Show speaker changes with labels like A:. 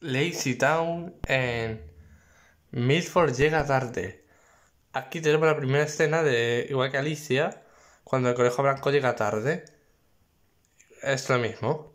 A: Lazy Town en Milford llega tarde. Aquí tenemos la primera escena de, igual que Alicia, cuando el conejo blanco llega tarde. Es lo mismo.